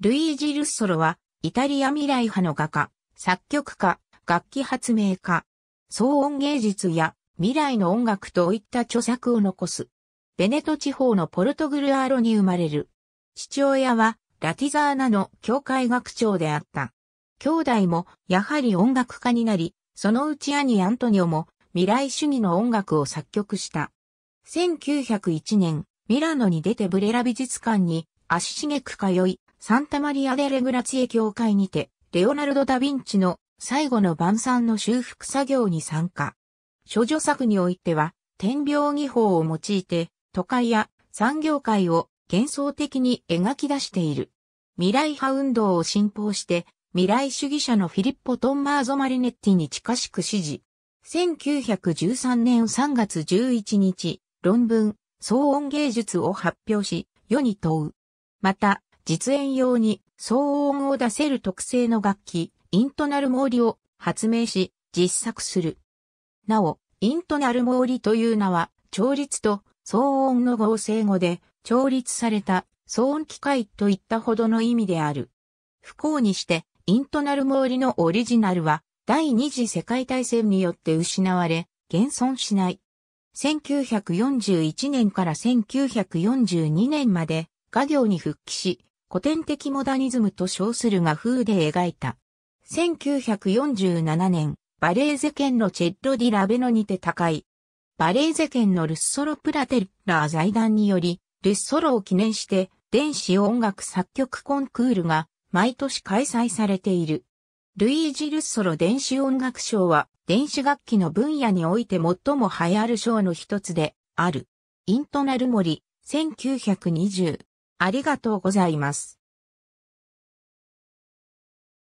ルイージ・ルッソロは、イタリア未来派の画家、作曲家、楽器発明家、騒音芸術や未来の音楽といった著作を残す。ベネト地方のポルトグルアーロに生まれる。父親はラティザーナの教会学長であった。兄弟もやはり音楽家になり、そのうち兄アントニオも未来主義の音楽を作曲した。1901年、ミラノに出てブレラ美術館に足しげく通い、サンタマリア・デ・レグラィエ教会にて、レオナルド・ダ・ヴィンチの最後の晩餐の修復作業に参加。諸女作においては、天描技法を用いて、都会や産業界を幻想的に描き出している。未来派運動を信奉して、未来主義者のフィリッポ・トンマーゾ・マリネッティに近しく支持。1913年3月11日、論文、騒音芸術を発表し、世に問う。また、実演用に騒音を出せる特性の楽器、イントナルモーリを発明し、実作する。なお、イントナルモーリという名は、調律と騒音の合成語で、調律された騒音機械といったほどの意味である。不幸にして、イントナルモーリのオリジナルは、第二次世界大戦によって失われ、現存しない。1941年から1942年まで、画業に復帰し、古典的モダニズムと称する画風で描いた。1947年、バレーゼ県のチェッロ・ディ・ラベノにて高い。バレーゼ県のルッソロ・プラテッラー財団により、ルッソロを記念して、電子音楽作曲コンクールが毎年開催されている。ルイージ・ルッソロ電子音楽賞は、電子楽器の分野において最も流行る賞の一つである。イントナルモリ、1920。ありがとうございます。